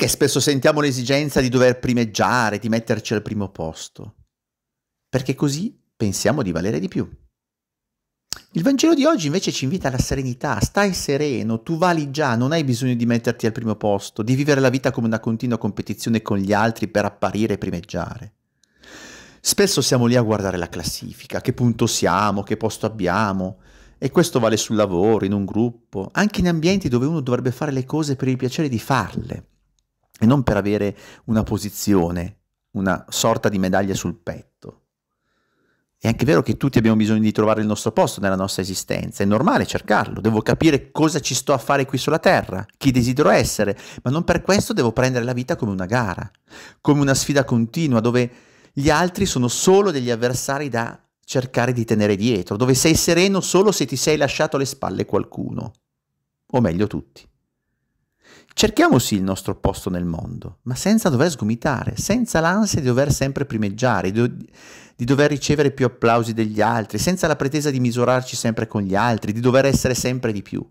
Perché spesso sentiamo l'esigenza di dover primeggiare, di metterci al primo posto? Perché così pensiamo di valere di più. Il Vangelo di oggi invece ci invita alla serenità, stai sereno, tu vali già, non hai bisogno di metterti al primo posto, di vivere la vita come una continua competizione con gli altri per apparire e primeggiare. Spesso siamo lì a guardare la classifica, che punto siamo, che posto abbiamo, e questo vale sul lavoro, in un gruppo, anche in ambienti dove uno dovrebbe fare le cose per il piacere di farle e non per avere una posizione, una sorta di medaglia sul petto. È anche vero che tutti abbiamo bisogno di trovare il nostro posto nella nostra esistenza, è normale cercarlo, devo capire cosa ci sto a fare qui sulla Terra, chi desidero essere, ma non per questo devo prendere la vita come una gara, come una sfida continua dove gli altri sono solo degli avversari da cercare di tenere dietro, dove sei sereno solo se ti sei lasciato alle spalle qualcuno, o meglio tutti. Cerchiamo sì il nostro posto nel mondo, ma senza dover sgomitare, senza l'ansia di dover sempre primeggiare, di, dover ricevere più applausi degli altri, senza la pretesa di misurarci sempre con gli altri, di dover essere sempre di più.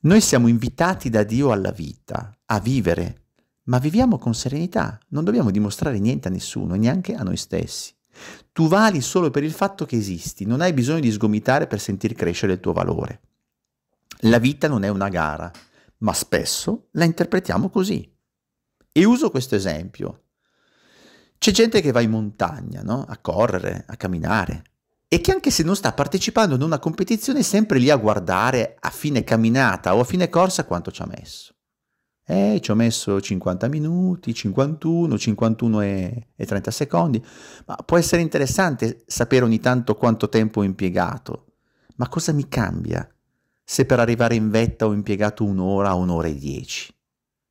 Noi siamo invitati da Dio alla vita, a vivere, ma viviamo con serenità, non dobbiamo dimostrare niente a nessuno, neanche a noi stessi. Tu vali solo per il fatto che esisti, non hai bisogno di sgomitare per sentir crescere il tuo valore. La vita non è una gara, ma spesso la interpretiamo così. E uso questo esempio. C'è gente che va in montagna, no? a correre, a camminare, e che anche se non sta partecipando in una competizione è sempre lì a guardare a fine camminata o a fine corsa quanto ci ha messo. Eh, ci ho messo 50 minuti, 51, 51 e, e 30 secondi, ma può essere interessante sapere ogni tanto quanto tempo ho impiegato, ma cosa mi cambia se per arrivare in vetta ho impiegato un'ora, un'ora e dieci?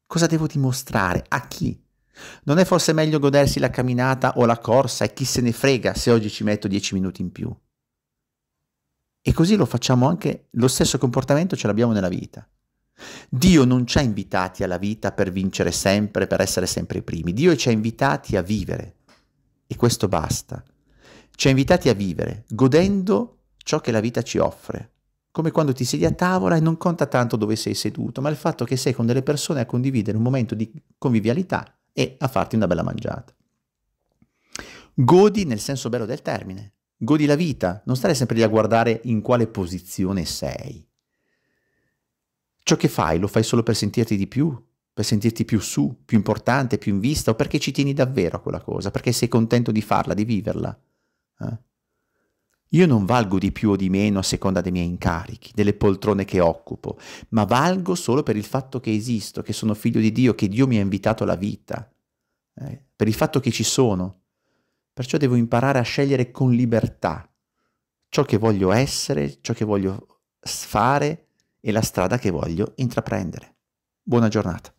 Cosa devo dimostrare? A chi? Non è forse meglio godersi la camminata o la corsa e chi se ne frega se oggi ci metto dieci minuti in più? E così lo facciamo anche, lo stesso comportamento ce l'abbiamo nella vita. Dio non ci ha invitati alla vita per vincere sempre, per essere sempre i primi. Dio ci ha invitati a vivere. E questo basta. Ci ha invitati a vivere, godendo ciò che la vita ci offre, come quando ti siedi a tavola e non conta tanto dove sei seduto, ma il fatto che sei con delle persone a condividere un momento di convivialità e a farti una bella mangiata. Godi nel senso bello del termine, godi la vita, non stare sempre lì a guardare in quale posizione sei. Ciò che fai lo fai solo per sentirti di più, per sentirti più su, più importante, più in vista o perché ci tieni davvero a quella cosa, perché sei contento di farla, di viverla. Eh? Io non valgo di più o di meno a seconda dei miei incarichi, delle poltrone che occupo, ma valgo solo per il fatto che esisto, che sono figlio di Dio, che Dio mi ha invitato alla vita, eh, per il fatto che ci sono. Perciò devo imparare a scegliere con libertà ciò che voglio essere, ciò che voglio fare e la strada che voglio intraprendere. Buona giornata.